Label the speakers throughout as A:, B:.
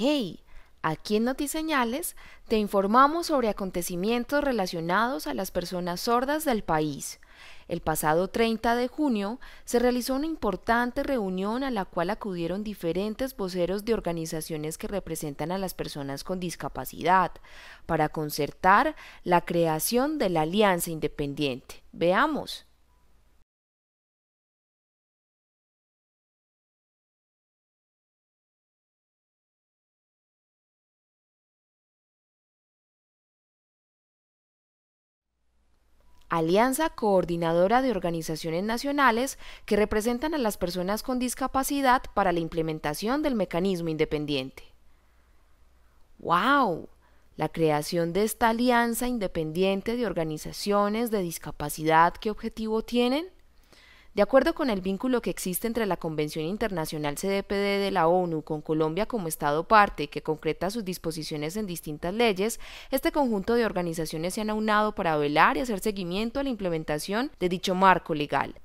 A: Hey, aquí en Notiseñales te informamos sobre acontecimientos relacionados a las personas sordas del país. El pasado 30 de junio se realizó una importante reunión a la cual acudieron diferentes voceros de organizaciones que representan a las personas con discapacidad para concertar
B: la creación de la Alianza Independiente. Veamos. alianza coordinadora de organizaciones nacionales
A: que representan a las personas con discapacidad para la implementación del mecanismo independiente. ¡Wow! La creación de esta alianza independiente de organizaciones de discapacidad, ¿qué objetivo tienen? De acuerdo con el vínculo que existe entre la Convención Internacional CDPD de la ONU con Colombia como Estado parte, que concreta sus disposiciones en distintas leyes, este conjunto de organizaciones se han aunado para velar y hacer seguimiento a la implementación de dicho marco legal.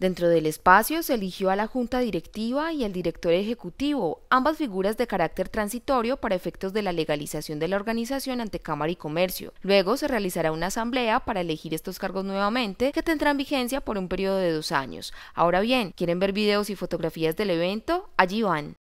A: Dentro del espacio se eligió a la Junta Directiva y al Director Ejecutivo, ambas figuras de carácter transitorio para efectos de la legalización de la organización ante Cámara y Comercio. Luego se realizará una asamblea para elegir estos cargos nuevamente que tendrán vigencia por un periodo de dos años.
B: Ahora bien, ¿quieren ver videos y fotografías del evento? Allí van.